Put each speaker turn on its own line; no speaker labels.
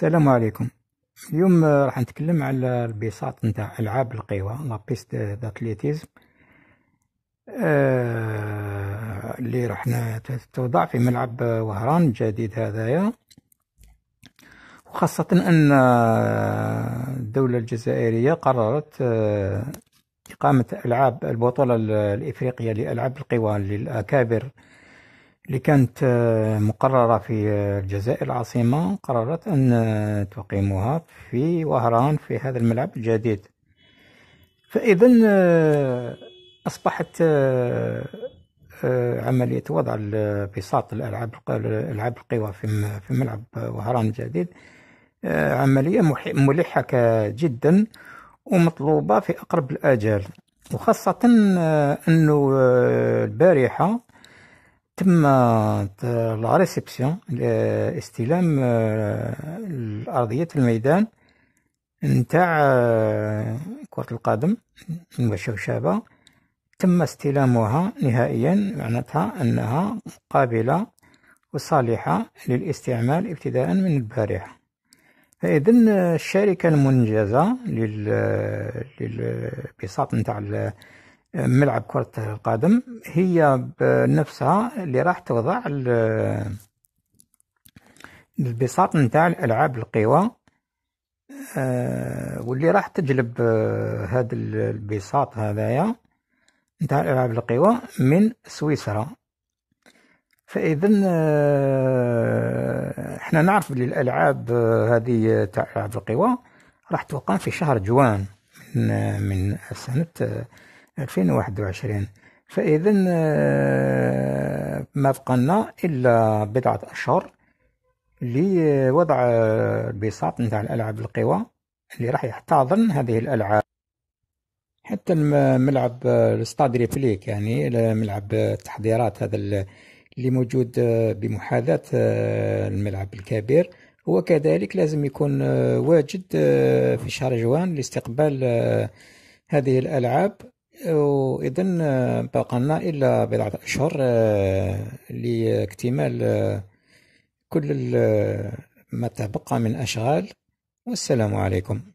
السلام عليكم اليوم آه، راح نتكلم على البساط نتاع العاب القوى لا بيست داتليتيزم آه اللي راح توضع في ملعب وهران الجديد هذايا وخاصة أن آه، الدولة الجزائرية قررت آه إقامة ألعاب البطولة الإفريقية لألعاب القوى للأكابر اللي كانت آه، مقررة في آه، الجزائر العاصمة قررت أن آه، تقيمها في وهران في هذا الملعب الجديد فإذا أصبحت عملية وضع بساط الألعاب ألعاب القوى في ملعب وهران الجديد عملية ملحة جدا ومطلوبة في أقرب الآجال وخاصة أنه البارحة تم آه، لا ريسبسيون آه، استلام آه، الارضيه الميدان نتاع كرة القدم المشوشابه تم استلامها نهائيا معناتها أنها قابلة وصالحة للاستعمال ابتداء من البارحة فإذا الشركة المنجزة للبساط نتاع ملعب كرة القدم هي بنفسها اللي راح توضع البساط نتاع الألعاب القوى آه، واللي راح تجلب آه، هذا البساط هذايا نتاع الألعاب القوى من سويسرا فإذا آه، احنا نعرف بلي الألعاب هذه تاع ألعاب القوى راح توقع في شهر جوان من من سنة 2021 فإذا آه، ما بقالنا إلا بضعة أشهر لوضع البساط نتاع الألعاب القوى اللي راح يحتضن هذه الألعاب حتى الملعب الاستاد آه، ريبليك يعني ملعب التحضيرات آه، هذا اللي موجود بمحاذاة الملعب الكبير وكذلك لازم يكون واجد في شهر جوان لاستقبال هذه الألعاب وإذن آه، بقى لنا إلا بضعة أشهر آه، لاكتمال آه، كل ما تبقى من أشغال والسلام عليكم